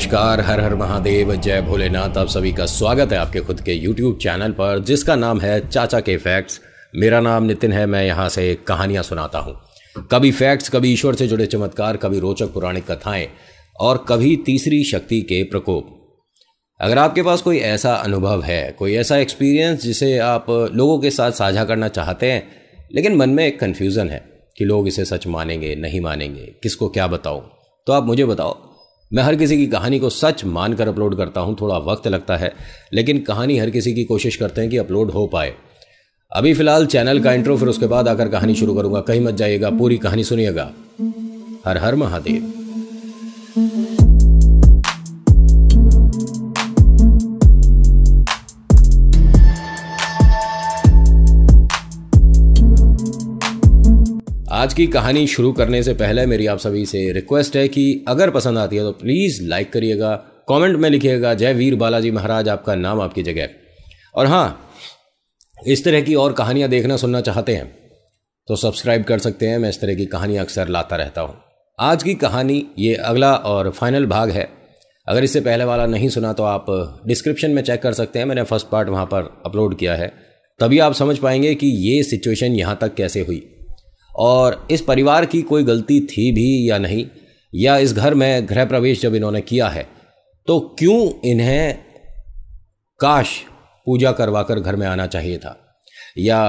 नमस्कार हर हर महादेव जय भोलेनाथ आप सभी का स्वागत है आपके खुद के यूट्यूब चैनल पर जिसका नाम है चाचा के फैक्ट्स मेरा नाम नितिन है मैं यहाँ से कहानियाँ सुनाता हूँ कभी फैक्ट्स कभी ईश्वर से जुड़े चमत्कार कभी रोचक पुराणिक कथाएं और कभी तीसरी शक्ति के प्रकोप अगर आपके पास कोई ऐसा अनुभव है कोई ऐसा एक्सपीरियंस जिसे आप लोगों के साथ साझा करना चाहते हैं लेकिन मन में एक कन्फ्यूज़न है कि लोग इसे सच मानेंगे नहीं मानेंगे किसको क्या बताओ तो आप मुझे बताओ मैं हर किसी की कहानी को सच मानकर अपलोड करता हूँ थोड़ा वक्त लगता है लेकिन कहानी हर किसी की कोशिश करते हैं कि अपलोड हो पाए अभी फिलहाल चैनल का इंट्रो फिर उसके बाद आकर कहानी शुरू करूंगा कहीं मत जाइएगा पूरी कहानी सुनिएगा हर हर महादेव आज की कहानी शुरू करने से पहले मेरी आप सभी से रिक्वेस्ट है कि अगर पसंद आती है तो प्लीज़ लाइक करिएगा कमेंट में लिखिएगा जय वीर बालाजी महाराज आपका नाम आपकी जगह और हाँ इस तरह की और कहानियाँ देखना सुनना चाहते हैं तो सब्सक्राइब कर सकते हैं मैं इस तरह की कहानियाँ अक्सर लाता रहता हूँ आज की कहानी ये अगला और फाइनल भाग है अगर इससे पहले वाला नहीं सुना तो आप डिस्क्रिप्शन में चेक कर सकते हैं मैंने फर्स्ट पार्ट वहाँ पर अपलोड किया है तभी आप समझ पाएंगे कि ये सिचुएशन यहाँ तक कैसे हुई और इस परिवार की कोई गलती थी भी या नहीं या इस घर में गृह प्रवेश जब इन्होंने किया है तो क्यों इन्हें काश पूजा करवा कर घर में आना चाहिए था या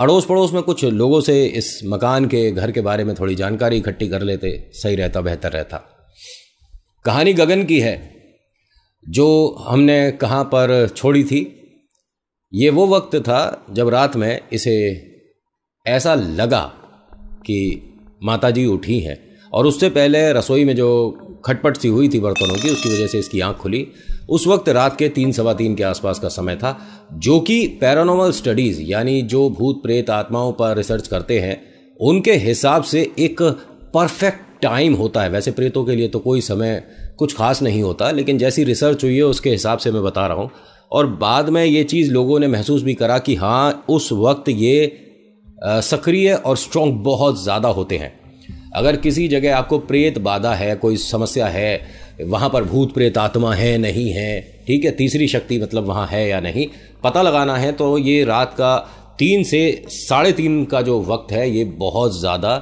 अड़ोस पड़ोस में कुछ लोगों से इस मकान के घर के बारे में थोड़ी जानकारी इकट्ठी कर लेते सही रहता बेहतर रहता कहानी गगन की है जो हमने कहाँ पर छोड़ी थी ये वो वक्त था जब रात में इसे ऐसा लगा कि माता जी उठी हैं और उससे पहले रसोई में जो खटपट सी हुई थी बर्तनों की उसकी वजह से इसकी आंख खुली उस वक्त रात के तीन सवा तीन के आसपास का समय था जो कि पैरानोमल स्टडीज़ यानी जो भूत प्रेत आत्माओं पर रिसर्च करते हैं उनके हिसाब से एक परफेक्ट टाइम होता है वैसे प्रेतों के लिए तो कोई समय कुछ खास नहीं होता लेकिन जैसी रिसर्च हुई है उसके हिसाब से मैं बता रहा हूँ और बाद में ये चीज़ लोगों ने महसूस भी करा कि हाँ उस वक्त ये सक्रिय और स्ट्रॉन्ग बहुत ज़्यादा होते हैं अगर किसी जगह आपको प्रेत बाधा है कोई समस्या है वहाँ पर भूत प्रेत आत्मा है नहीं है ठीक है तीसरी शक्ति मतलब वहाँ है या नहीं पता लगाना है तो ये रात का तीन से साढ़े तीन का जो वक्त है ये बहुत ज़्यादा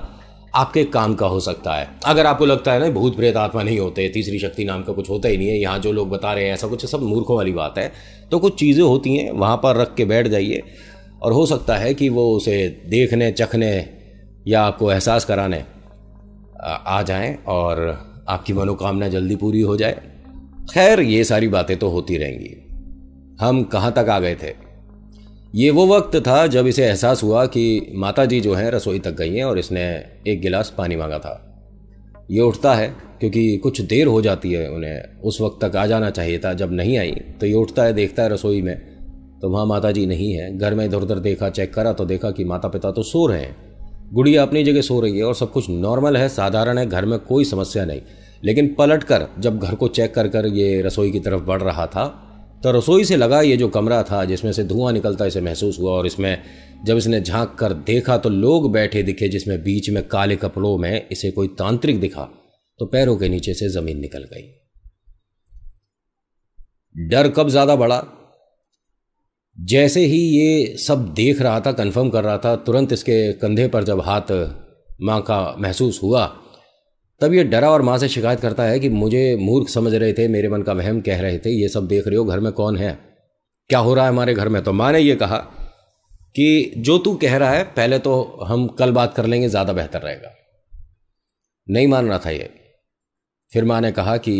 आपके काम का हो सकता है अगर आपको लगता है ना भूत प्रेत आत्मा नहीं होते तीसरी शक्ति नाम का कुछ होता ही नहीं है यहाँ जो लोग बता रहे हैं ऐसा कुछ सब मूर्खों वाली बात है तो कुछ चीज़ें होती हैं वहाँ पर रख के बैठ जाइए और हो सकता है कि वो उसे देखने चखने या आपको एहसास कराने आ जाएं और आपकी मनोकामना जल्दी पूरी हो जाए खैर ये सारी बातें तो होती रहेंगी हम कहाँ तक आ गए थे ये वो वक्त था जब इसे एहसास हुआ कि माता जी जो हैं रसोई तक गई हैं और इसने एक गिलास पानी मांगा था ये उठता है क्योंकि कुछ देर हो जाती है उन्हें उस वक्त तक आ जाना चाहिए था जब नहीं आई तो ये उठता है देखता है रसोई में तो वहाँ माता जी नहीं है घर में इधर उधर देखा चेक करा तो देखा कि माता पिता तो सो रहे हैं गुड़िया अपनी जगह सो रही है और सब कुछ नॉर्मल है साधारण है घर में कोई समस्या नहीं लेकिन पलट कर जब घर को चेक कर कर ये रसोई की तरफ बढ़ रहा था तो रसोई से लगा ये जो कमरा था जिसमें से धुआं निकलता इसे महसूस हुआ और इसमें जब इसने झांक कर देखा तो लोग बैठे दिखे जिसमें बीच में काले कपड़ों में इसे कोई तांत्रिक दिखा तो पैरों के नीचे से जमीन निकल गई डर कब ज्यादा बढ़ा जैसे ही ये सब देख रहा था कंफर्म कर रहा था तुरंत इसके कंधे पर जब हाथ माँ का महसूस हुआ तब ये डरा और माँ से शिकायत करता है कि मुझे मूर्ख समझ रहे थे मेरे मन का वहम कह रहे थे ये सब देख रहे हो घर में कौन है क्या हो रहा है हमारे घर में तो माँ ने यह कहा कि जो तू कह रहा है पहले तो हम कल बात कर लेंगे ज़्यादा बेहतर रहेगा नहीं मान रहा था ये फिर माँ ने कहा कि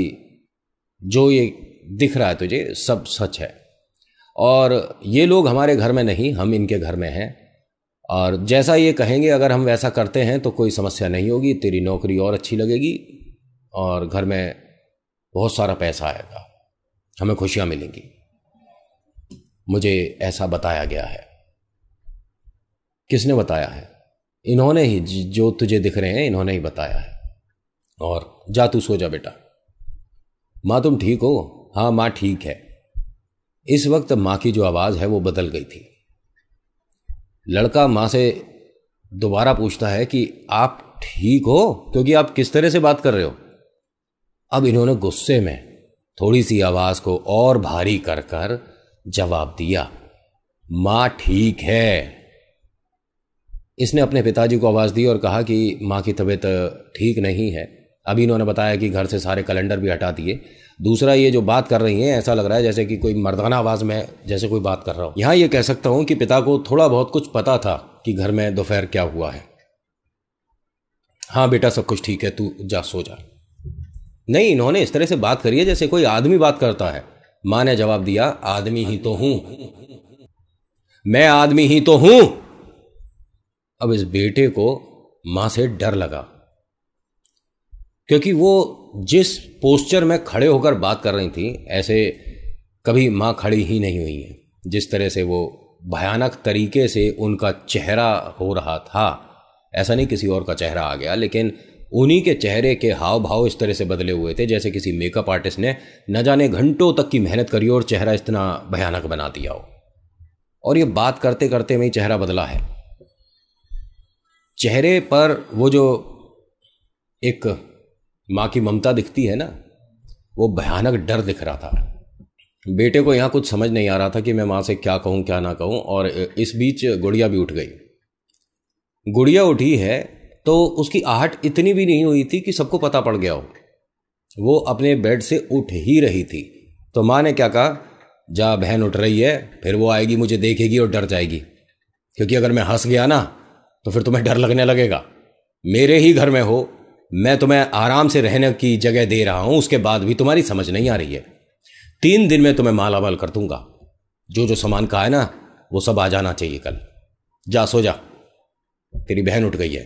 जो ये दिख रहा है तुझे सब सच है और ये लोग हमारे घर में नहीं हम इनके घर में हैं और जैसा ये कहेंगे अगर हम वैसा करते हैं तो कोई समस्या नहीं होगी तेरी नौकरी और अच्छी लगेगी और घर में बहुत सारा पैसा आएगा हमें खुशियाँ मिलेंगी मुझे ऐसा बताया गया है किसने बताया है इन्होंने ही जो तुझे दिख रहे हैं इन्होंने ही बताया है और जा तू सो जा बेटा माँ तुम ठीक हो हाँ माँ ठीक है इस वक्त माँ की जो आवाज़ है वो बदल गई थी लड़का माँ से दोबारा पूछता है कि आप ठीक हो क्योंकि आप किस तरह से बात कर रहे हो अब इन्होंने गुस्से में थोड़ी सी आवाज़ को और भारी कर कर जवाब दिया माँ ठीक है इसने अपने पिताजी को आवाज़ दी और कहा कि माँ की तबीयत ठीक नहीं है अभी इन्होंने बताया कि घर से सारे कैलेंडर भी हटा दिए दूसरा ये जो बात कर रही हैं ऐसा लग रहा है जैसे कि कोई मर्दाना आवाज़ में जैसे कोई बात कर रहा हो यहाँ ये कह सकता हूँ कि पिता को थोड़ा बहुत कुछ पता था कि घर में दोपहर क्या हुआ है हाँ बेटा सब कुछ ठीक है तू जा सो जा नहीं इन्होंने इस तरह से बात करी है जैसे कोई आदमी बात करता है माँ ने जवाब दिया आदमी ही तो हूं मैं आदमी ही तो हूं अब इस बेटे को मां से डर लगा क्योंकि वो जिस पोस्चर में खड़े होकर बात कर रही थी ऐसे कभी माँ खड़ी ही नहीं हुई हैं जिस तरह से वो भयानक तरीके से उनका चेहरा हो रहा था ऐसा नहीं किसी और का चेहरा आ गया लेकिन उन्हीं के चेहरे के हाव भाव इस तरह से बदले हुए थे जैसे किसी मेकअप आर्टिस्ट ने न जाने घंटों तक की मेहनत करी और चेहरा इतना भयानक बना दिया हो और ये बात करते करते में ही चेहरा बदला है चेहरे पर वो जो एक माँ की ममता दिखती है ना वो भयानक डर दिख रहा था बेटे को यहाँ कुछ समझ नहीं आ रहा था कि मैं माँ से क्या कहूँ क्या ना कहूँ और इस बीच गुड़िया भी उठ गई गुड़िया उठी है तो उसकी आहट इतनी भी नहीं हुई थी कि सबको पता पड़ गया हो वो अपने बेड से उठ ही रही थी तो माँ ने क्या कहा जा बहन उठ रही है फिर वो आएगी मुझे देखेगी और डर जाएगी क्योंकि अगर मैं हंस गया ना तो फिर तुम्हें डर लगने लगेगा मेरे ही घर में हो मैं तुम्हें आराम से रहने की जगह दे रहा हूं उसके बाद भी तुम्हारी समझ नहीं आ रही है तीन दिन में तुम्हें मालामाल कर दूंगा जो जो सामान कहा है ना वो सब आ जाना चाहिए कल जा सो जा तेरी बहन उठ गई है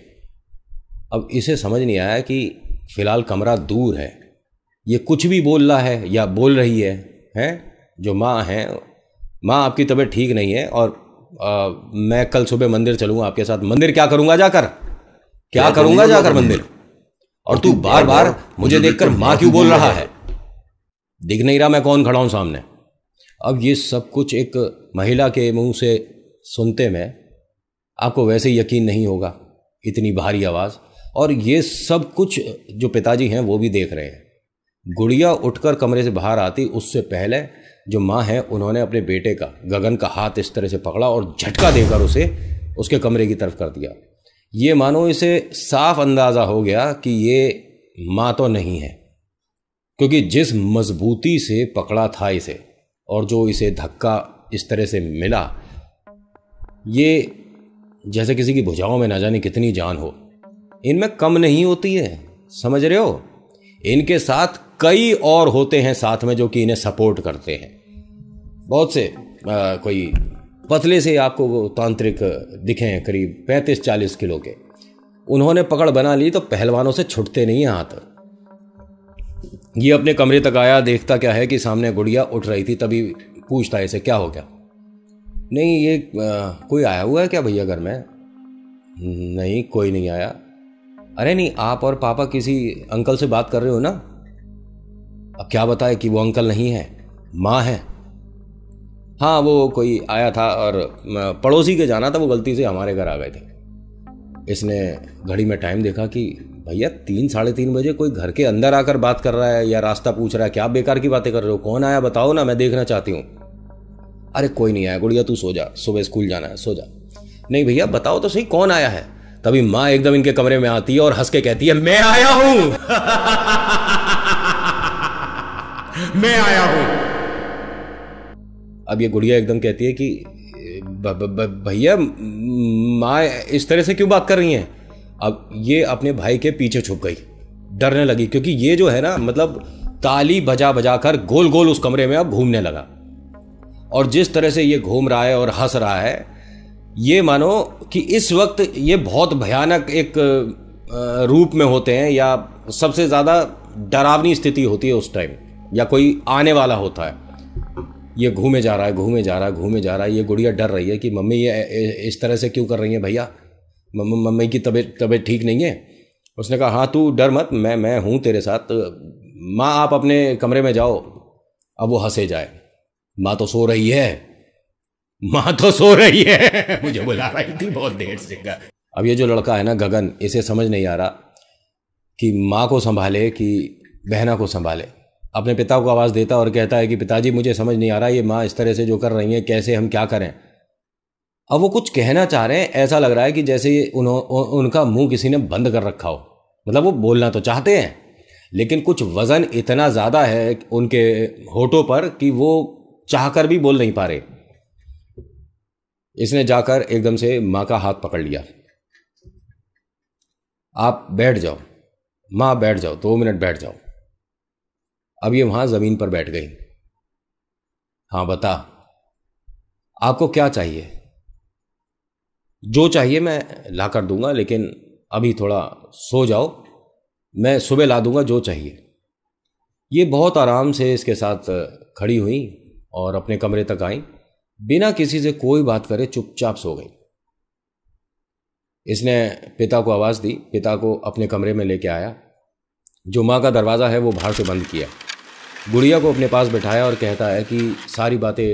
अब इसे समझ नहीं आया कि फिलहाल कमरा दूर है ये कुछ भी बोल रहा है या बोल रही है हैं जो माँ हैं माँ आपकी तबीयत ठीक नहीं है और आ, मैं कल सुबह मंदिर चलूँगा आपके साथ मंदिर क्या करूँगा जाकर क्या करूँगा जाकर मंदिर? और तू बार बार मुझे देखकर माँ क्यों बोल रहा है दिख नहीं रहा मैं कौन खड़ा हूं सामने अब ये सब कुछ एक महिला के मुंह से सुनते में आपको वैसे ही यकीन नहीं होगा इतनी भारी आवाज़ और ये सब कुछ जो पिताजी हैं वो भी देख रहे हैं गुड़िया उठकर कमरे से बाहर आती उससे पहले जो माँ है उन्होंने अपने बेटे का गगन का हाथ इस तरह से पकड़ा और झटका देकर उसे उसके कमरे की तरफ कर दिया ये मानो इसे साफ अंदाज़ा हो गया कि ये माँ तो नहीं है क्योंकि जिस मजबूती से पकड़ा था इसे और जो इसे धक्का इस तरह से मिला ये जैसे किसी की भुजाओं में ना जाने कितनी जान हो इनमें कम नहीं होती है समझ रहे हो इनके साथ कई और होते हैं साथ में जो कि इन्हें सपोर्ट करते हैं बहुत से आ, कोई पतले से आपको वो तांत्रिक दिखे हैं करीब पैंतीस चालीस किलो के उन्होंने पकड़ बना ली तो पहलवानों से छुटते नहीं हाथ ये अपने कमरे तक आया देखता क्या है कि सामने गुड़िया उठ रही थी तभी पूछता इसे क्या हो गया नहीं ये आ, कोई आया हुआ है क्या भैया घर में नहीं कोई नहीं आया अरे नहीं आप और पापा किसी अंकल से बात कर रहे हो ना अब क्या बताए कि वो अंकल नहीं है माँ है हाँ वो कोई आया था और पड़ोसी के जाना था वो गलती से हमारे घर आ गए थे इसने घड़ी में टाइम देखा कि भैया तीन साढ़े तीन बजे कोई घर के अंदर आकर बात कर रहा है या रास्ता पूछ रहा है क्या बेकार की बातें कर रहे हो कौन आया बताओ ना मैं देखना चाहती हूँ अरे कोई नहीं आया गुड़िया तू सो जा सुबह स्कूल जाना है सो जा नहीं भैया बताओ तो सही कौन आया है तभी माँ एकदम इनके कमरे में आती है और हंस के कहती है मैं आया हूँ मैं आया हूँ अब ये गुड़िया एकदम कहती है कि भैया माँ इस तरह से क्यों बात कर रही हैं अब ये अपने भाई के पीछे छुप गई डरने लगी क्योंकि ये जो है ना मतलब ताली बजा बजा कर गोल गोल उस कमरे में अब घूमने लगा और जिस तरह से ये घूम रहा है और हंस रहा है ये मानो कि इस वक्त ये बहुत भयानक एक रूप में होते हैं या सबसे ज़्यादा डरावनी स्थिति होती है उस टाइम या कोई आने वाला होता है ये घूमे जा रहा है घूमे जा रहा है घूमे जा रहा है ये गुड़िया डर रही है कि मम्मी ये इस तरह से क्यों कर रही है भैया मम्मी की तबीयत तबीयत ठीक नहीं है उसने कहा हाँ तू डर मत मैं मैं हूँ तेरे साथ माँ आप अपने कमरे में जाओ अब वो हंसे जाए माँ तो सो रही है माँ तो सो रही है मुझे बुला रही थी बहुत देर से अब ये जो लड़का है ना गगन इसे समझ नहीं आ रहा कि माँ को संभाले कि बहना को संभाले अपने पिता को आवाज़ देता और कहता है कि पिताजी मुझे समझ नहीं आ रहा ये माँ इस तरह से जो कर रही हैं कैसे हम क्या करें अब वो कुछ कहना चाह रहे हैं ऐसा लग रहा है कि जैसे उन्हों उनका मुंह किसी ने बंद कर रखा हो मतलब वो बोलना तो चाहते हैं लेकिन कुछ वज़न इतना ज़्यादा है उनके होठों पर कि वो चाहकर भी बोल नहीं पा रहे इसने जाकर एकदम से माँ का हाथ पकड़ लिया आप बैठ जाओ माँ बैठ जाओ दो मिनट बैठ जाओ अब ये वहां जमीन पर बैठ गई हां बता आपको क्या चाहिए जो चाहिए मैं ला कर दूंगा लेकिन अभी थोड़ा सो जाओ मैं सुबह ला दूंगा जो चाहिए ये बहुत आराम से इसके साथ खड़ी हुई और अपने कमरे तक आई बिना किसी से कोई बात करे चुपचाप सो गई इसने पिता को आवाज़ दी पिता को अपने कमरे में लेके आया जो माँ का दरवाज़ा है वो बाहर से बंद किया गुड़िया को अपने पास बैठाया और कहता है कि सारी बातें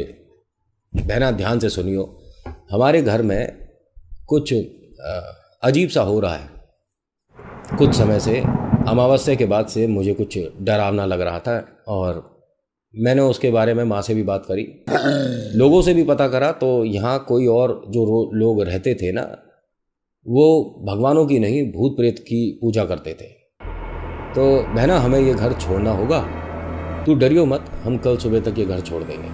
बहना ध्यान से सुनियो हमारे घर में कुछ अजीब सा हो रहा है कुछ समय से अमावस्या के बाद से मुझे कुछ डरावना लग रहा था और मैंने उसके बारे में माँ से भी बात करी लोगों से भी पता करा तो यहाँ कोई और जो लोग रहते थे ना वो भगवानों की नहीं भूत प्रेत की पूजा करते थे तो बहना हमें ये घर छोड़ना होगा तू डरियो मत हम कल सुबह तक ये घर छोड़ देंगे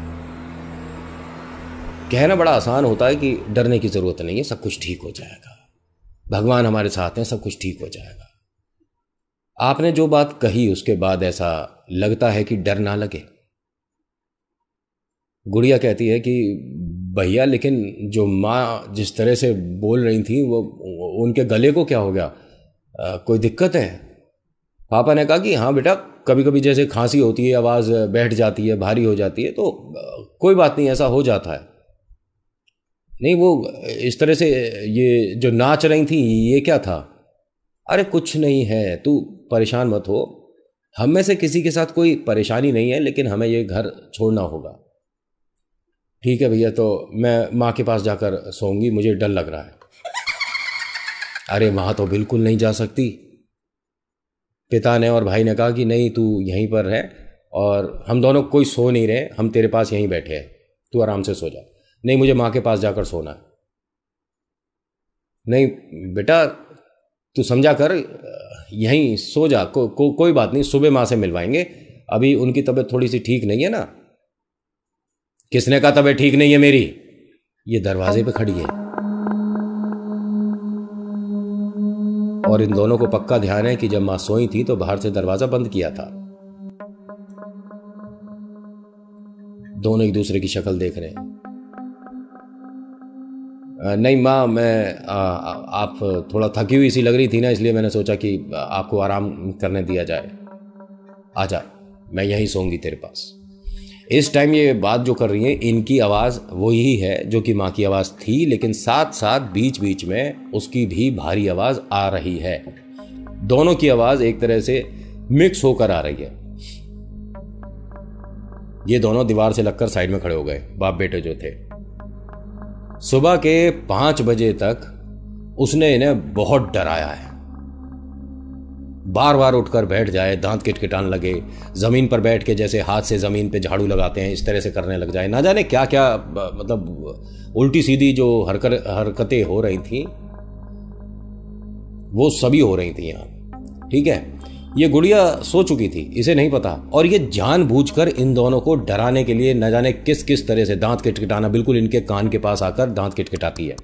कहना बड़ा आसान होता है कि डरने की ज़रूरत नहीं है सब कुछ ठीक हो जाएगा भगवान हमारे साथ हैं सब कुछ ठीक हो जाएगा आपने जो बात कही उसके बाद ऐसा लगता है कि डर ना लगे गुड़िया कहती है कि भैया लेकिन जो माँ जिस तरह से बोल रही थी वो उनके गले को क्या हो गया आ, कोई दिक्कत है पापा ने कहा कि हाँ बेटा कभी कभी जैसे खांसी होती है आवाज़ बैठ जाती है भारी हो जाती है तो कोई बात नहीं ऐसा हो जाता है नहीं वो इस तरह से ये जो नाच रही थी ये क्या था अरे कुछ नहीं है तू परेशान मत हो हम में से किसी के साथ कोई परेशानी नहीं है लेकिन हमें ये घर छोड़ना होगा ठीक है भैया तो मैं माँ के पास जाकर सोऊंगी मुझे डर लग रहा है अरे वहाँ तो बिल्कुल नहीं जा सकती पिता ने और भाई ने कहा कि नहीं तू यहीं पर है और हम दोनों कोई सो नहीं रहे हम तेरे पास यहीं बैठे हैं तू आराम से सो जा नहीं मुझे माँ के पास जाकर सोना है नहीं बेटा तू समझा कर यहीं सो जा को, को, कोई बात नहीं सुबह माँ से मिलवाएंगे अभी उनकी तबीयत थोड़ी सी ठीक नहीं है ना किसने कहा तबीयत ठीक नहीं है मेरी ये दरवाजे पे खड़ी है और इन दोनों को पक्का ध्यान है कि जब मां सोई थी तो बाहर से दरवाजा बंद किया था दोनों एक दूसरे की शक्ल देख रहे हैं नहीं माँ मैं आ, आप थोड़ा थकी हुई सी लग रही थी ना इसलिए मैंने सोचा कि आपको आराम करने दिया जाए आजा मैं यहीं सोऊंगी तेरे पास इस टाइम ये बात जो कर रही हैं इनकी आवाज़ वही है जो कि माँ की आवाज़ थी लेकिन साथ साथ बीच बीच में उसकी भी भारी आवाज़ आ रही है दोनों की आवाज़ एक तरह से मिक्स होकर आ रही है ये दोनों दीवार से लगकर साइड में खड़े हो गए बाप बेटे जो थे सुबह के पांच बजे तक उसने इन्हें बहुत डराया है बार बार उठकर बैठ जाए दांत किटकिटान लगे ज़मीन पर बैठ के जैसे हाथ से ज़मीन पे झाड़ू लगाते हैं इस तरह से करने लग जाए ना जाने क्या क्या मतलब उल्टी सीधी जो हरकर हरकतें हो रही थी वो सभी हो रही थी यहाँ ठीक है ये गुड़िया सो चुकी थी इसे नहीं पता और ये जानबूझकर इन दोनों को डराने के लिए न जाने किस किस तरह से दांत किटकिटाना बिल्कुल इनके कान के पास आकर दांत किटकिटाती है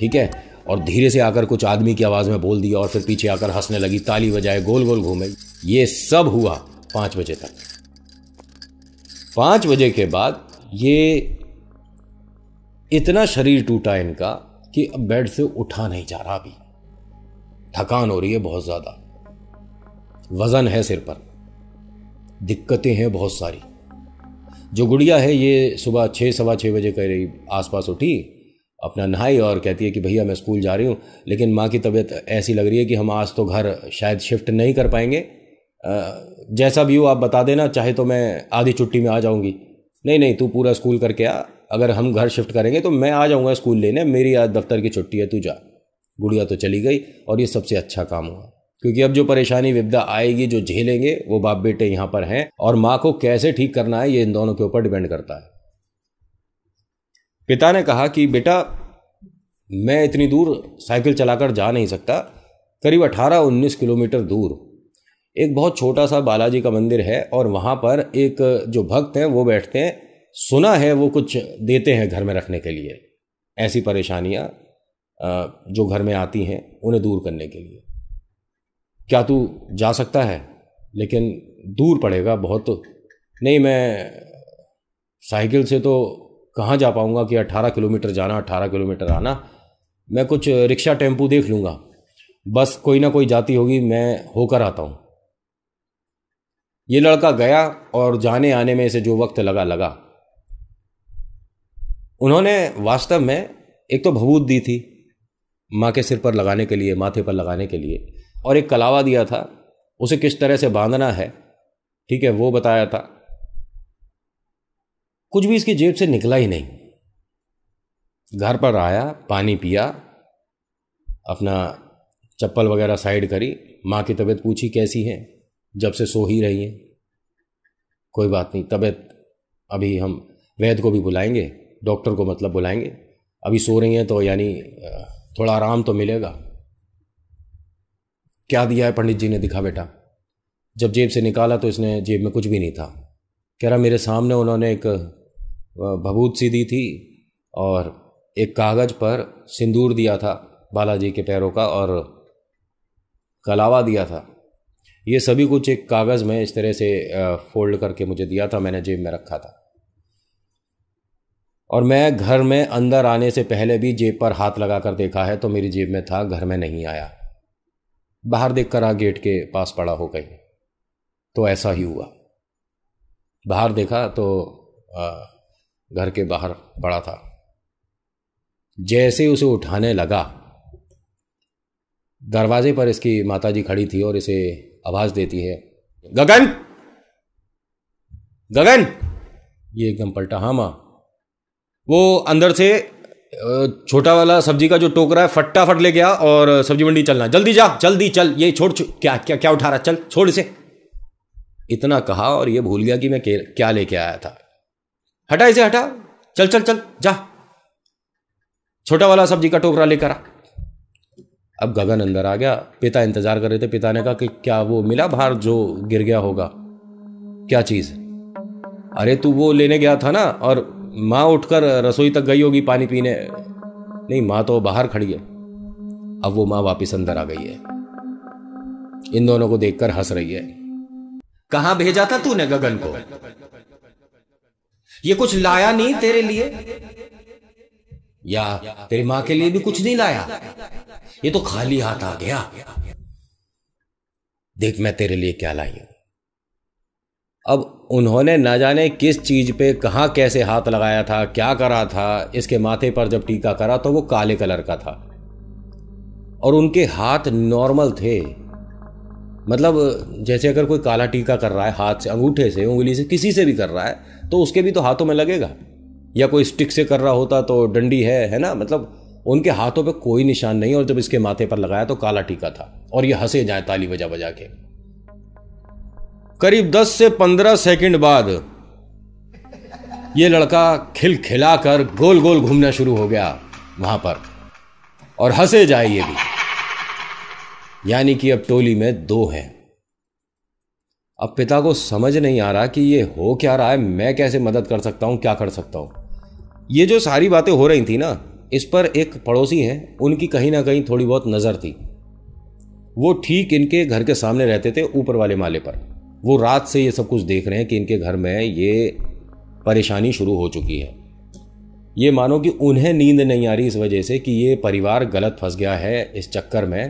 ठीक है और धीरे से आकर कुछ आदमी की आवाज़ में बोल दिया और फिर पीछे आकर हंसने लगी ताली बजाए गोल गोल घूमे ये सब हुआ पाँच बजे तक पाँच बजे के बाद ये इतना शरीर टूटा इनका कि अब बेड से उठा नहीं जा रहा अभी थकान हो रही है बहुत ज़्यादा वज़न है सिर पर दिक्कतें हैं बहुत सारी जो गुड़िया है ये सुबह छः सवा छः बजे करीब आसपास उठी अपना नहाई और कहती है कि भैया मैं स्कूल जा रही हूँ लेकिन माँ की तबीयत ऐसी लग रही है कि हम आज तो घर शायद शिफ्ट नहीं कर पाएंगे जैसा भी हो आप बता देना चाहे तो मैं आधी छुट्टी में आ जाऊँगी नहीं नहीं तू पूरा स्कूल करके आ अगर हम घर शिफ्ट करेंगे तो मैं आ जाऊँगा स्कूल लेने मेरी आज दफ्तर की छुट्टी है तू जा गुड़िया तो चली गई और ये सबसे अच्छा काम हुआ क्योंकि अब जो परेशानी विपदा आएगी जो झेलेंगे वो बाप बेटे यहाँ पर हैं और माँ को कैसे ठीक करना है ये इन दोनों के ऊपर डिपेंड करता है पिता ने कहा कि बेटा मैं इतनी दूर साइकिल चलाकर जा नहीं सकता करीब 18-19 किलोमीटर दूर एक बहुत छोटा सा बालाजी का मंदिर है और वहाँ पर एक जो भक्त हैं वो बैठते हैं सुना है वो कुछ देते हैं घर में रखने के लिए ऐसी परेशानियाँ जो घर में आती हैं उन्हें दूर करने के लिए क्या तू जा सकता है लेकिन दूर पड़ेगा बहुत नहीं मैं साइकिल से तो कहाँ जा पाऊँगा कि अट्ठारह किलोमीटर जाना अट्ठारह किलोमीटर आना मैं कुछ रिक्शा टेम्पू देख लूँगा बस कोई ना कोई जाती होगी मैं होकर आता हूँ ये लड़का गया और जाने आने में इसे जो वक्त लगा लगा उन्होंने वास्तव में एक तो भभूत दी थी माँ के सिर पर लगाने के लिए माथे पर लगाने के लिए और एक कलावा दिया था उसे किस तरह से बांधना है ठीक है वो बताया था कुछ भी इसकी जेब से निकला ही नहीं घर पर आया पानी पिया अपना चप्पल वगैरह साइड करी माँ की तबीयत पूछी कैसी है जब से सो ही रही है कोई बात नहीं तबीयत अभी हम वैद को भी बुलाएंगे डॉक्टर को मतलब बुलाएंगे अभी सो रही हैं तो यानी थोड़ा आराम तो मिलेगा क्या दिया है पंडित जी ने दिखा बेटा जब जेब से निकाला तो इसने जेब में कुछ भी नहीं था कह रहा मेरे सामने उन्होंने एक भभूत सी दी थी और एक कागज़ पर सिंदूर दिया था बालाजी के पैरों का और कलावा दिया था ये सभी कुछ एक कागज़ में इस तरह से फोल्ड करके मुझे दिया था मैंने जेब में रखा था और मैं घर में अंदर आने से पहले भी जेब पर हाथ लगा कर देखा है तो मेरी जेब में था घर में नहीं आया बाहर देख कर आ गेट के पास पड़ा हो कहीं तो ऐसा ही हुआ बाहर देखा तो आ, घर के बाहर पड़ा था जैसे उसे उठाने लगा दरवाजे पर इसकी माताजी खड़ी थी और इसे आवाज देती है गगन गगन ये एकदम पलटा हाँ माँ वो अंदर से छोटा वाला सब्जी का जो टोकरा है फटाफट ले गया और सब्जी मंडी चलना जल्दी जा जल्दी चल ये छोड़ छो क्या क्या क्या उठा रहा चल छोड़ इसे इतना कहा और ये भूल गया कि मैं क्या लेके आया था हटा इसे हटा चल चल चल जा छोटा वाला सब्जी का टोकरा लेकर आ अब गगन अंदर आ गया पिता इंतजार कर रहे थे पिता ने कहा कि क्या वो मिला बाहर जो गिर गया होगा क्या चीज अरे तू वो लेने गया था ना और माँ उठकर रसोई तक गई होगी पानी पीने नहीं माँ तो बाहर खड़ी है अब वो माँ वापिस अंदर आ गई है इन दोनों को देखकर हंस रही है कहाँ भेजा था तूने गगन को ये कुछ लाया नहीं तेरे लिए या तेरी मां के लिए भी कुछ नहीं लाया ये तो खाली हाथ आ गया देख मैं तेरे लिए क्या लाई हूं अब उन्होंने ना जाने किस चीज पे कहा कैसे हाथ लगाया था क्या करा था इसके माथे पर जब टीका करा तो वो काले कलर का था और उनके हाथ नॉर्मल थे मतलब जैसे अगर कोई काला टीका कर रहा है हाथ से अंगूठे से उंगली से किसी से भी कर रहा है तो उसके भी तो हाथों में लगेगा या कोई स्टिक से कर रहा होता तो डंडी है है ना मतलब उनके हाथों पे कोई निशान नहीं और जब इसके माथे पर लगाया तो काला टीका था और ये हंसे जाए ताली बजा बजा के करीब 10 से 15 सेकंड बाद ये लड़का खिल गोल गोल घूमना शुरू हो गया वहां पर और हंसे जाए ये भी यानी कि अब टोली में दो हैं अब पिता को समझ नहीं आ रहा कि ये हो क्या रहा है मैं कैसे मदद कर सकता हूँ क्या कर सकता हूँ ये जो सारी बातें हो रही थी ना इस पर एक पड़ोसी हैं उनकी कहीं ना कहीं थोड़ी बहुत नज़र थी वो ठीक इनके घर के सामने रहते थे ऊपर वाले माले पर वो रात से ये सब कुछ देख रहे हैं कि इनके घर में ये परेशानी शुरू हो चुकी है ये मानो कि उन्हें नींद नहीं आ रही इस वजह से कि ये परिवार गलत फंस गया है इस चक्कर में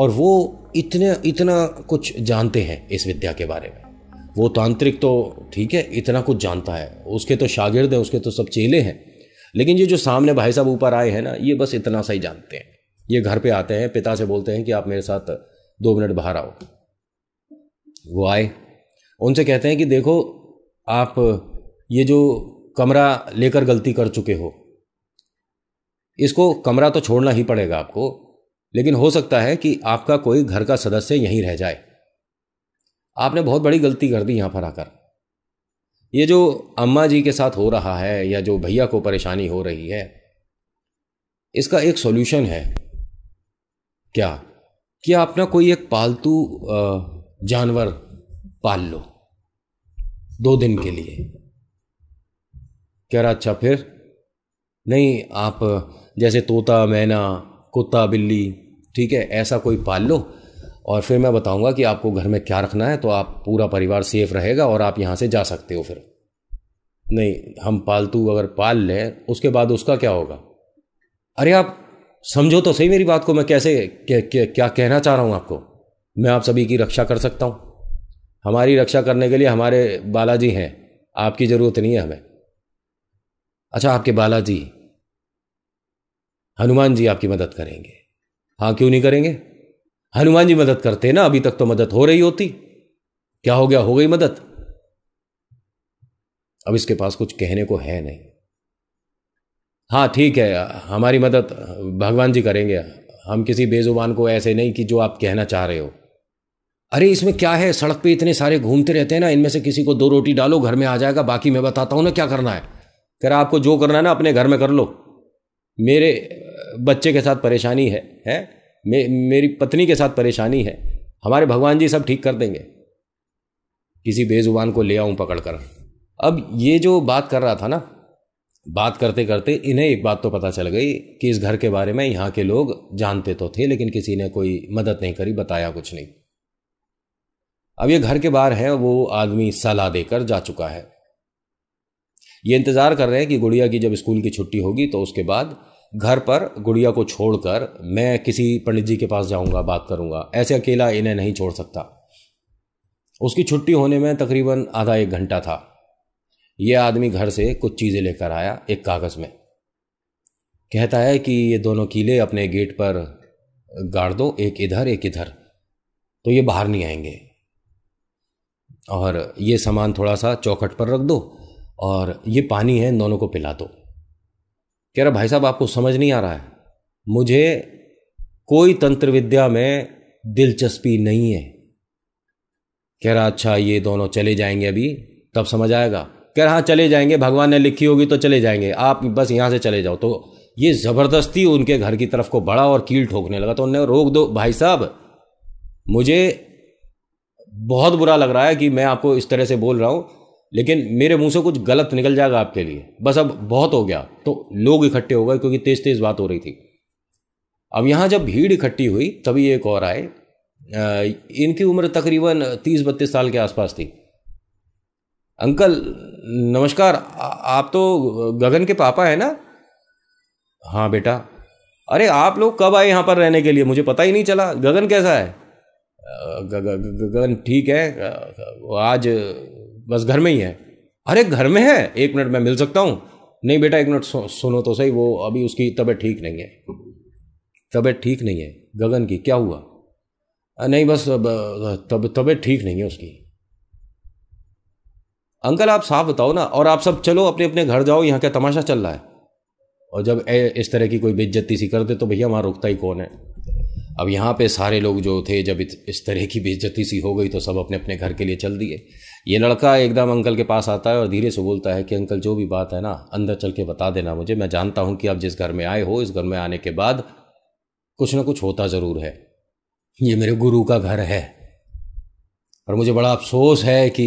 और वो इतने इतना कुछ जानते हैं इस विद्या के बारे में वो तांत्रिक तो ठीक है इतना कुछ जानता है उसके तो शागिर्द हैं उसके तो सब चेले हैं लेकिन ये जो सामने भाई साहब ऊपर आए हैं ना ये बस इतना सा ही जानते हैं ये घर पे आते हैं पिता से बोलते हैं कि आप मेरे साथ दो मिनट बाहर आओ वो आए उनसे कहते हैं कि देखो आप ये जो कमरा लेकर गलती कर चुके हो इसको कमरा तो छोड़ना ही पड़ेगा आपको लेकिन हो सकता है कि आपका कोई घर का सदस्य यहीं रह जाए आपने बहुत बड़ी गलती कर दी यहाँ पर आकर ये जो अम्मा जी के साथ हो रहा है या जो भैया को परेशानी हो रही है इसका एक सॉल्यूशन है क्या कि आप ना कोई एक पालतू जानवर पाल लो दो दिन के लिए कह रहा अच्छा फिर नहीं आप जैसे तोता मैना कुत्ता बिल्ली ठीक है ऐसा कोई पाल लो और फिर मैं बताऊंगा कि आपको घर में क्या रखना है तो आप पूरा परिवार सेफ रहेगा और आप यहाँ से जा सकते हो फिर नहीं हम पालतू अगर पाल लें उसके बाद उसका क्या होगा अरे आप समझो तो सही मेरी बात को मैं कैसे क्या, क्या, क्या कहना चाह रहा हूँ आपको मैं आप सभी की रक्षा कर सकता हूँ हमारी रक्षा करने के लिए हमारे बालाजी हैं आपकी ज़रूरत नहीं है हमें अच्छा आपके बालाजी हनुमान जी आपकी मदद करेंगे हाँ क्यों नहीं करेंगे हनुमान जी मदद करते ना अभी तक तो मदद हो रही होती क्या हो गया हो गई मदद अब इसके पास कुछ कहने को है नहीं हाँ ठीक है हमारी मदद भगवान जी करेंगे हम किसी बेजुबान को ऐसे नहीं कि जो आप कहना चाह रहे हो अरे इसमें क्या है सड़क पे इतने सारे घूमते रहते हैं ना इनमें से किसी को दो रोटी डालो घर में आ जाएगा बाकी मैं बताता हूँ ना क्या करना है कह रहा आपको जो करना है ना अपने घर में कर लो मेरे बच्चे के साथ परेशानी है है मे, मेरी पत्नी के साथ परेशानी है हमारे भगवान जी सब ठीक कर देंगे किसी बेजुबान को ले आऊँ पकड़ कर अब ये जो बात कर रहा था ना बात करते करते इन्हें एक बात तो पता चल गई कि इस घर के बारे में यहाँ के लोग जानते तो थे लेकिन किसी ने कोई मदद नहीं करी बताया कुछ नहीं अब ये घर के बाहर है वो आदमी सलाह देकर जा चुका है ये इंतज़ार कर रहे हैं कि गुड़िया की जब स्कूल की छुट्टी होगी तो उसके बाद घर पर गुड़िया को छोड़कर मैं किसी पंडित जी के पास जाऊंगा बात करूंगा ऐसे अकेला इन्हें नहीं छोड़ सकता उसकी छुट्टी होने में तकरीबन आधा एक घंटा था यह आदमी घर से कुछ चीज़ें लेकर आया एक कागज़ में कहता है कि ये दोनों कीले अपने गेट पर गाड़ दो एक इधर एक इधर तो ये बाहर नहीं आएंगे और ये सामान थोड़ा सा चौखट पर रख दो और ये पानी है दोनों को पिला दो कह रहा भाई साहब आपको समझ नहीं आ रहा है मुझे कोई तंत्र विद्या में दिलचस्पी नहीं है कह रहा अच्छा ये दोनों चले जाएंगे अभी तब समझ आएगा कह रहा हाँ चले जाएंगे भगवान ने लिखी होगी तो चले जाएंगे आप बस यहाँ से चले जाओ तो ये ज़बरदस्ती उनके घर की तरफ को बड़ा और कील ठोकने लगा तो उन्हें रोक दो भाई साहब मुझे बहुत बुरा लग रहा है कि मैं आपको इस तरह से बोल रहा हूँ लेकिन मेरे मुंह से कुछ गलत निकल जाएगा आपके लिए बस अब बहुत हो गया तो लोग इकट्ठे हो गए क्योंकि तेज़ तेज़ बात हो रही थी अब यहाँ जब भीड़ इकट्ठी हुई तभी एक और आए इनकी उम्र तकरीबन तीस बत्तीस साल के आसपास थी अंकल नमस्कार आप तो गगन के पापा है ना हाँ बेटा अरे आप लोग कब आए यहाँ पर रहने के लिए मुझे पता ही नहीं चला गगन कैसा है गगन ठीक है आज बस घर में ही है अरे घर में है एक मिनट मैं मिल सकता हूँ नहीं बेटा एक मिनट सुनो तो सही वो अभी उसकी तबीयत ठीक नहीं है तबीयत ठीक नहीं है गगन की क्या हुआ नहीं बस तब तबीयत ठीक नहीं है उसकी अंकल आप साफ बताओ ना और आप सब चलो अपने अपने घर जाओ यहाँ क्या तमाशा चल रहा है और जब ए, इस तरह की कोई बेज्जती सी कर दे तो भैया वहाँ रुकता ही कौन है अब यहाँ पे सारे लोग जो थे जब इस तरह की बेज्जती सी हो गई तो सब अपने अपने घर के लिए चल दिए ये लड़का एकदम अंकल के पास आता है और धीरे से बोलता है कि अंकल जो भी बात है ना अंदर चल के बता देना मुझे मैं जानता हूँ कि आप जिस घर में आए हो इस घर में आने के बाद कुछ ना कुछ होता ज़रूर है ये मेरे गुरु का घर है और मुझे बड़ा अफसोस है कि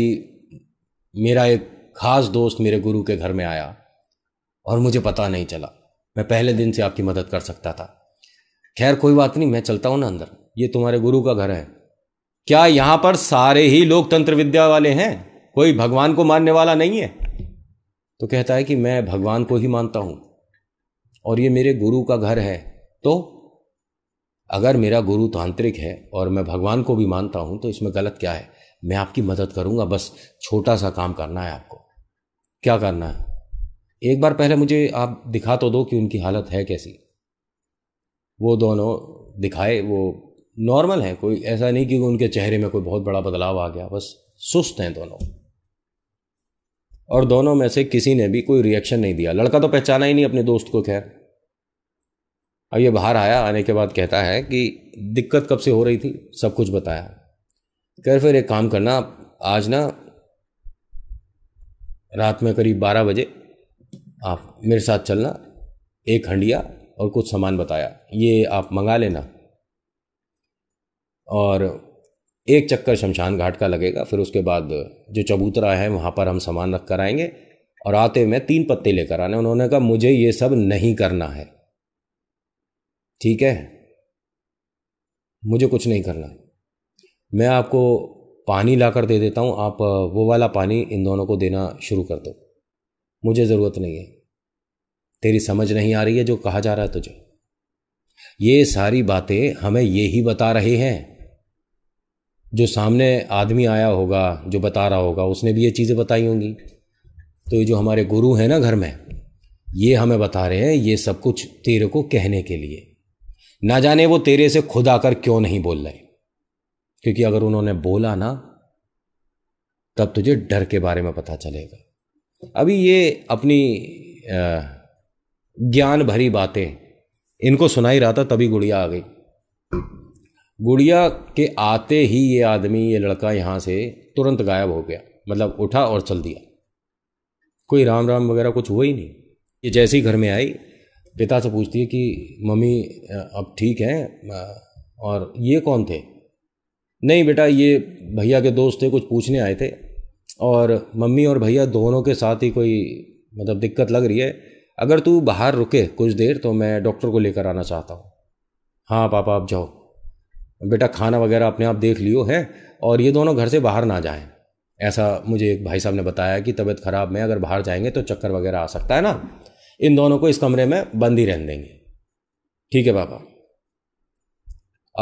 मेरा एक ख़ास दोस्त मेरे गुरु के घर में आया और मुझे पता नहीं चला मैं पहले दिन से आपकी मदद कर सकता था खैर कोई बात नहीं मैं चलता हूँ ना अंदर ये तुम्हारे गुरु का घर है क्या यहां पर सारे ही लोकतंत्र विद्या वाले हैं कोई भगवान को मानने वाला नहीं है तो कहता है कि मैं भगवान को ही मानता हूं और ये मेरे गुरु का घर है तो अगर मेरा गुरु तांत्रिक है और मैं भगवान को भी मानता हूं तो इसमें गलत क्या है मैं आपकी मदद करूंगा बस छोटा सा काम करना है आपको क्या करना है एक बार पहले मुझे आप दिखा तो दो कि उनकी हालत है कैसी वो दोनों दिखाए वो नॉर्मल है कोई ऐसा नहीं कि उनके चेहरे में कोई बहुत बड़ा बदलाव आ गया बस सुस्त हैं दोनों और दोनों में से किसी ने भी कोई रिएक्शन नहीं दिया लड़का तो पहचाना ही नहीं अपने दोस्त को खैर अब ये बाहर आया आने के बाद कहता है कि दिक्कत कब से हो रही थी सब कुछ बताया खैर फिर एक काम करना आज ना रात में करीब बारह बजे आप मेरे साथ चलना एक हंडिया और कुछ सामान बताया ये आप मंगा लेना और एक चक्कर शमशान घाट का लगेगा फिर उसके बाद जो चबूतरा है वहाँ पर हम सामान रख कर आएंगे और आते में मैं तीन पत्ते लेकर आने उन्होंने कहा मुझे ये सब नहीं करना है ठीक है मुझे कुछ नहीं करना मैं आपको पानी ला कर दे देता हूँ आप वो वाला पानी इन दोनों को देना शुरू कर दो मुझे ज़रूरत नहीं है तेरी समझ नहीं आ रही है जो कहा जा रहा है तुझे ये सारी बातें हमें ये ही बता रहे हैं जो सामने आदमी आया होगा जो बता रहा होगा उसने भी ये चीज़ें बताई होंगी तो ये जो हमारे गुरु हैं ना घर में ये हमें बता रहे हैं ये सब कुछ तेरे को कहने के लिए ना जाने वो तेरे से खुद आकर क्यों नहीं बोल रहे क्योंकि अगर उन्होंने बोला ना तब तुझे डर के बारे में पता चलेगा अभी ये अपनी ज्ञान भरी बातें इनको सुनाई रहा था तभी गुड़िया आ गई गुड़िया के आते ही ये आदमी ये लड़का यहाँ से तुरंत गायब हो गया मतलब उठा और चल दिया कोई राम राम वगैरह कुछ हुआ ही नहीं ये जैसे ही घर में आई पिता से पूछती है कि मम्मी अब ठीक हैं और ये कौन थे नहीं बेटा ये भैया के दोस्त थे कुछ पूछने आए थे और मम्मी और भैया दोनों के साथ ही कोई मतलब दिक्कत लग रही है अगर तू बाहर रुके कुछ देर तो मैं डॉक्टर को लेकर आना चाहता हूँ हाँ पापा आप जाओ बेटा खाना वगैरह अपने आप देख लियो है और ये दोनों घर से बाहर ना जाएं ऐसा मुझे एक भाई साहब ने बताया कि तबीयत ख़राब में अगर बाहर जाएंगे तो चक्कर वगैरह आ सकता है ना इन दोनों को इस कमरे में बंद ही रहने देंगे ठीक है पापा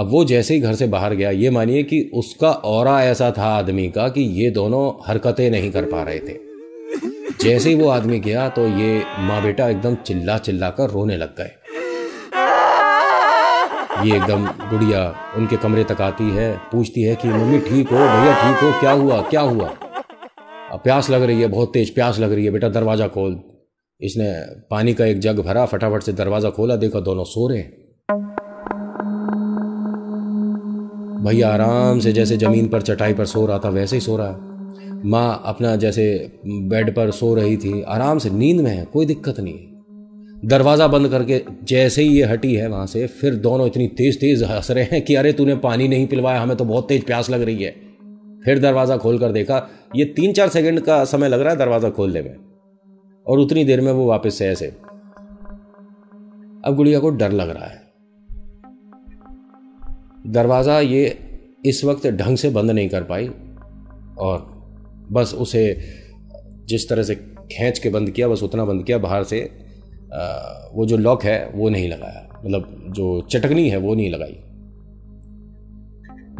अब वो जैसे ही घर से बाहर गया ये मानिए कि उसका और ऐसा था आदमी का कि ये दोनों हरकतें नहीं कर पा रहे थे जैसे ही वो आदमी गया तो ये माँ बेटा एकदम चिल्ला चिल्ला कर रोने लग गए ये एकदम गुड़िया उनके कमरे तक आती है पूछती है कि मम्मी ठीक हो भैया ठीक हो क्या हुआ क्या हुआ अब प्यास लग रही है बहुत तेज प्यास लग रही है बेटा दरवाज़ा खोल इसने पानी का एक जग भरा फटाफट से दरवाज़ा खोला देखा दोनों सो रहे हैं भैया आराम से जैसे ज़मीन पर चटाई पर सो रहा था वैसे ही सो रहा है माँ अपना जैसे बेड पर सो रही थी आराम से नींद में है कोई दिक्कत नहीं है दरवाज़ा बंद करके जैसे ही ये हटी है वहाँ से फिर दोनों इतनी तेज़ तेज़ हंस रहे हैं कि अरे तूने पानी नहीं पिलवाया हमें तो बहुत तेज़ प्यास लग रही है फिर दरवाज़ा खोल कर देखा ये तीन चार सेकंड का समय लग रहा है दरवाज़ा खोलने में और उतनी देर में वो वापस से ऐसे अब गुड़िया को डर लग रहा है दरवाज़ा ये इस वक्त ढंग से बंद नहीं कर पाई और बस उसे जिस तरह से खींच के बंद किया बस उतना बंद किया बाहर से वो जो लॉक है वो नहीं लगाया मतलब जो चटकनी है वो नहीं लगाई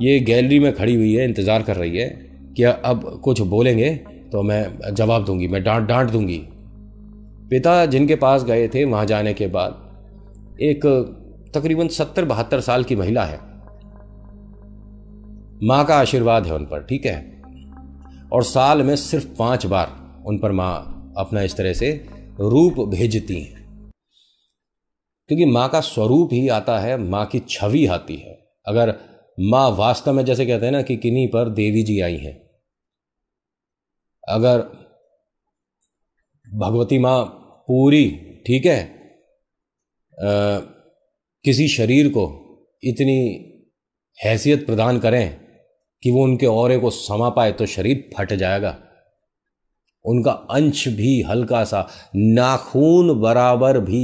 ये गैलरी में खड़ी हुई है इंतज़ार कर रही है कि अब कुछ बोलेंगे तो मैं जवाब दूंगी मैं डांट डांट दूंगी पिता जिनके पास गए थे वहाँ जाने के बाद एक तकरीबन सत्तर बहत्तर साल की महिला है माँ का आशीर्वाद है उन पर ठीक है और साल में सिर्फ पांच बार उन पर माँ अपना इस तरह से रूप भेजती हैं क्योंकि माँ का स्वरूप ही आता है माँ की छवि आती है अगर माँ वास्तव में जैसे कहते हैं ना कि किन्हीं पर देवी जी आई हैं अगर भगवती माँ पूरी ठीक है आ, किसी शरीर को इतनी हैसियत प्रदान करें कि वो उनके और को समा पाए तो शरीर फट जाएगा उनका अंश भी हल्का सा नाखून बराबर भी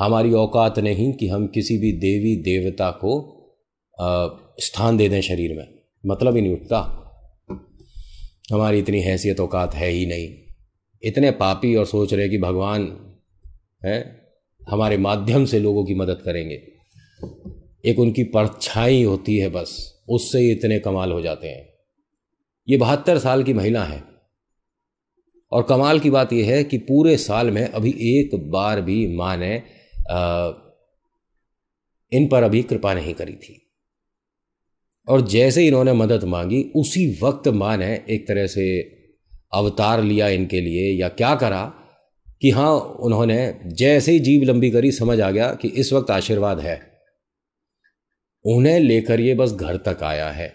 हमारी औकात नहीं कि हम किसी भी देवी देवता को स्थान दे दें शरीर में मतलब ही नहीं उठता हमारी इतनी हैसियत औकात है ही नहीं इतने पापी और सोच रहे कि भगवान है हमारे माध्यम से लोगों की मदद करेंगे एक उनकी परछाई होती है बस उससे ही इतने कमाल हो जाते हैं ये बहत्तर साल की महिला है और कमाल की बात यह है कि पूरे साल में अभी एक बार भी माँ ने इन पर अभी कृपा नहीं करी थी और जैसे इन्होंने मदद मांगी उसी वक्त माँ ने एक तरह से अवतार लिया इनके लिए या क्या करा कि हाँ उन्होंने जैसे ही जीव लंबी करी समझ आ गया कि इस वक्त आशीर्वाद है उन्हें लेकर ये बस घर तक आया है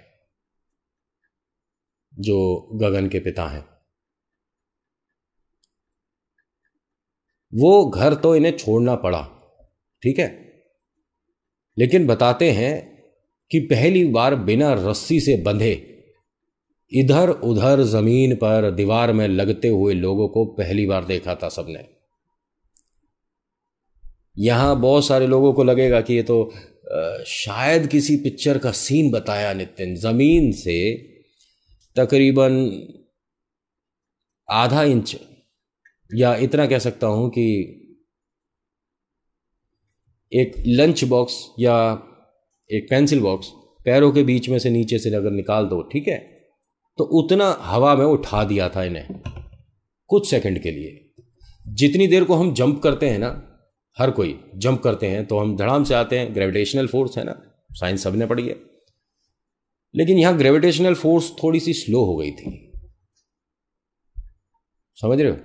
जो गगन के पिता हैं वो घर तो इन्हें छोड़ना पड़ा ठीक है लेकिन बताते हैं कि पहली बार बिना रस्सी से बंधे इधर उधर जमीन पर दीवार में लगते हुए लोगों को पहली बार देखा था सबने यहां बहुत सारे लोगों को लगेगा कि ये तो शायद किसी पिक्चर का सीन बताया नितिन जमीन से तकरीबन आधा इंच या इतना कह सकता हूं कि एक लंच बॉक्स या एक पेंसिल बॉक्स पैरों के बीच में से नीचे से अगर निकाल दो ठीक है तो उतना हवा में उठा दिया था इन्हें कुछ सेकंड के लिए जितनी देर को हम जंप करते हैं ना हर कोई जंप करते हैं तो हम धड़ाम से आते हैं ग्रेविटेशनल फोर्स है ना साइंस सब ने पढ़ी है लेकिन यहां ग्रेविटेशनल फोर्स थोड़ी सी स्लो हो गई थी समझ रहे हो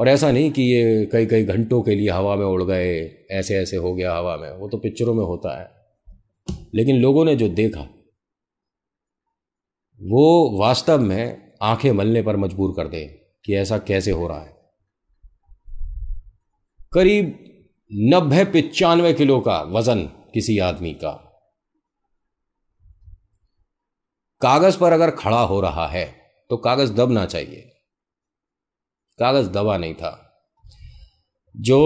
और ऐसा नहीं कि ये कई कई घंटों के लिए हवा में उड़ गए ऐसे ऐसे हो गया हवा में वो तो पिक्चरों में होता है लेकिन लोगों ने जो देखा वो वास्तव में आंखें मलने पर मजबूर कर दे कि ऐसा कैसे हो रहा है करीब नब्बे पिचानवे किलो का वजन किसी आदमी का कागज पर अगर खड़ा हो रहा है तो कागज दबना चाहिए कागज़ दबा नहीं था जो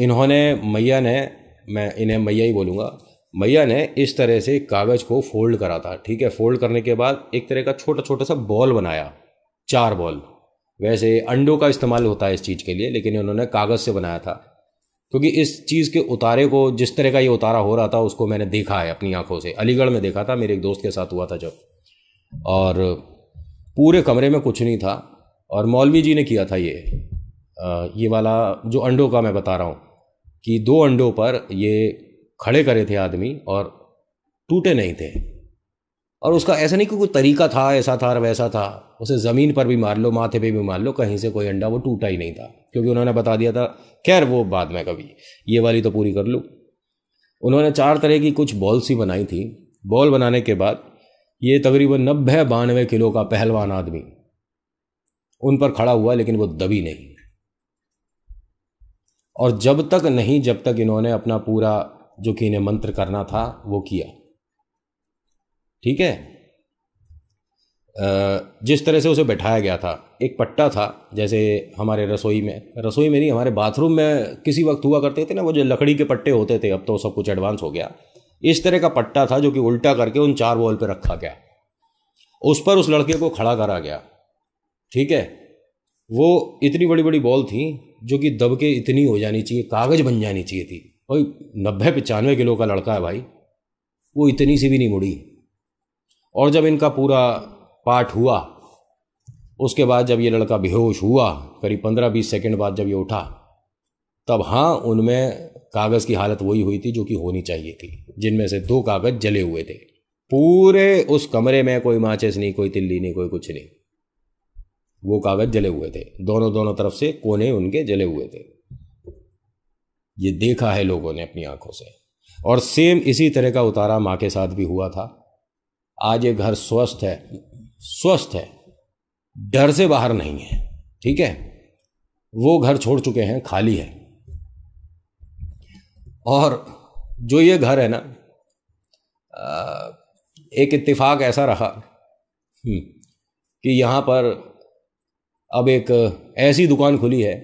इन्होंने मैया ने मैं इन्हें मैया ही बोलूँगा मैया ने इस तरह से कागज़ को फोल्ड करा था ठीक है फोल्ड करने के बाद एक तरह का छोटा छोटा सा बॉल बनाया चार बॉल वैसे अंडों का इस्तेमाल होता है इस चीज़ के लिए लेकिन उन्होंने कागज़ से बनाया था क्योंकि इस चीज़ के उतारे को जिस तरह का ये उतारा हो रहा था उसको मैंने देखा है अपनी आंखों से अलीगढ़ में देखा था मेरे एक दोस्त के साथ हुआ था जब और पूरे कमरे में कुछ नहीं था और मौलवी जी ने किया था ये ये वाला जो अंडों का मैं बता रहा हूँ कि दो अंडों पर ये खड़े करे थे आदमी और टूटे नहीं थे और उसका ऐसा नहीं कि कोई तरीका था ऐसा था और वैसा था उसे ज़मीन पर भी मार लो माथे पे भी मार लो कहीं से कोई अंडा वो टूटा ही नहीं था क्योंकि उन्होंने बता दिया था खैर वो बाद में कभी ये वाली तो पूरी कर लूँ उन्होंने चार तरह की कुछ बॉल सी बनाई थी बॉल बनाने के बाद ये तकरीबन नब्बे बानवे किलो का पहलवान आदमी उन पर खड़ा हुआ लेकिन वो दबी नहीं और जब तक नहीं जब तक इन्होंने अपना पूरा जो कि इन्हें मंत्र करना था वो किया ठीक है जिस तरह से उसे बैठाया गया था एक पट्टा था जैसे हमारे रसोई में रसोई में नहीं हमारे बाथरूम में किसी वक्त हुआ करते थे ना वो जो लकड़ी के पट्टे होते थे अब तो सब कुछ एडवांस हो गया इस तरह का पट्टा था जो कि उल्टा करके उन चार वॉल पर रखा गया उस पर उस लड़के को खड़ा करा गया ठीक है वो इतनी बड़ी बड़ी बॉल थी जो कि दब के इतनी हो जानी चाहिए कागज़ बन जानी चाहिए थी भाई नब्बे पचानवे किलो का लड़का है भाई वो इतनी सी भी नहीं मुड़ी और जब इनका पूरा पाठ हुआ उसके बाद जब ये लड़का बेहोश हुआ करीब पंद्रह बीस सेकेंड बाद जब ये उठा तब हाँ उनमें कागज़ की हालत वही हुई थी जो कि होनी चाहिए थी जिनमें से दो कागज़ जले हुए थे पूरे उस कमरे में कोई माचिस नहीं कोई तिल्ली नहीं कोई कुछ नहीं वो कागज़ जले हुए थे दोनों दोनों तरफ से कोने उनके जले हुए थे ये देखा है लोगों ने अपनी आंखों से और सेम इसी तरह का उतारा माँ के साथ भी हुआ था आज ये घर स्वस्थ है स्वस्थ है डर से बाहर नहीं है ठीक है वो घर छोड़ चुके हैं खाली है और जो ये घर है ना एक इत्तेफाक ऐसा रहा हम्म, कि यहाँ पर अब एक ऐसी दुकान खुली है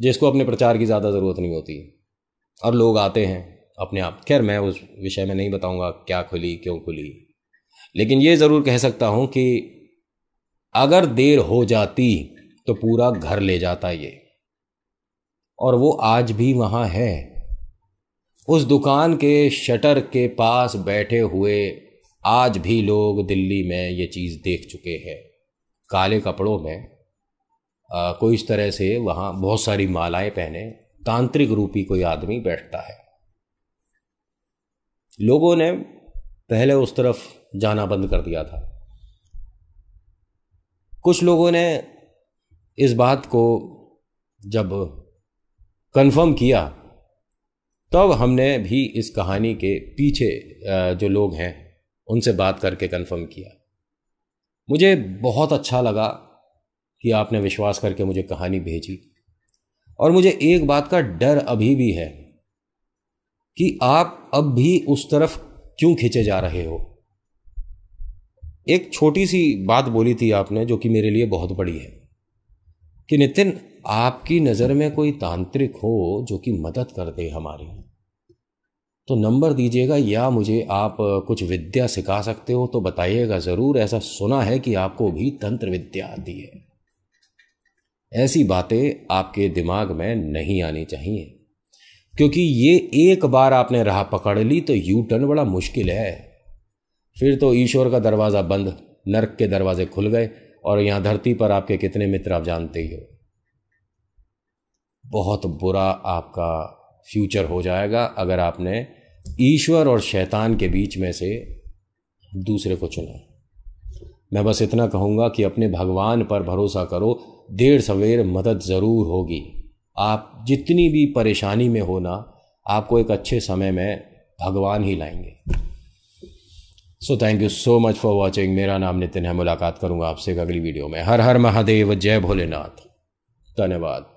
जिसको अपने प्रचार की ज़्यादा ज़रूरत नहीं होती और लोग आते हैं अपने आप खैर मैं उस विषय में नहीं बताऊंगा क्या खुली क्यों खुली लेकिन ये ज़रूर कह सकता हूं कि अगर देर हो जाती तो पूरा घर ले जाता ये और वो आज भी वहाँ है उस दुकान के शटर के पास बैठे हुए आज भी लोग दिल्ली में ये चीज़ देख चुके हैं काले कपड़ों में आ, कोई इस तरह से वहाँ बहुत सारी मालाएं पहने तांत्रिक रूपी कोई आदमी बैठता है लोगों ने पहले उस तरफ जाना बंद कर दिया था कुछ लोगों ने इस बात को जब कंफर्म किया तब हमने भी इस कहानी के पीछे जो लोग हैं उनसे बात करके कंफर्म किया मुझे बहुत अच्छा लगा कि आपने विश्वास करके मुझे कहानी भेजी और मुझे एक बात का डर अभी भी है कि आप अब भी उस तरफ क्यों खींचे जा रहे हो एक छोटी सी बात बोली थी आपने जो कि मेरे लिए बहुत बड़ी है कि नितिन आपकी नज़र में कोई तांत्रिक हो जो कि मदद कर दे हमारी तो नंबर दीजिएगा या मुझे आप कुछ विद्या सिखा सकते हो तो बताइएगा ज़रूर ऐसा सुना है कि आपको भी तंत्र विद्या आती है ऐसी बातें आपके दिमाग में नहीं आनी चाहिए क्योंकि ये एक बार आपने राह पकड़ ली तो यू टर्न बड़ा मुश्किल है फिर तो ईश्वर का दरवाज़ा बंद नरक के दरवाजे खुल गए और यहाँ धरती पर आपके कितने मित्र आप जानते ही हो बहुत बुरा आपका फ्यूचर हो जाएगा अगर आपने ईश्वर और शैतान के बीच में से दूसरे को चुना मैं बस इतना कहूँगा कि अपने भगवान पर भरोसा करो देर सवेर मदद ज़रूर होगी आप जितनी भी परेशानी में हो ना आपको एक अच्छे समय में भगवान ही लाएंगे so thank you so much for watching मेरा नाम नितिन है मुलाकात करूँगा आपसे अगली वीडियो में हर हर महादेव जय भोलेनाथ धन्यवाद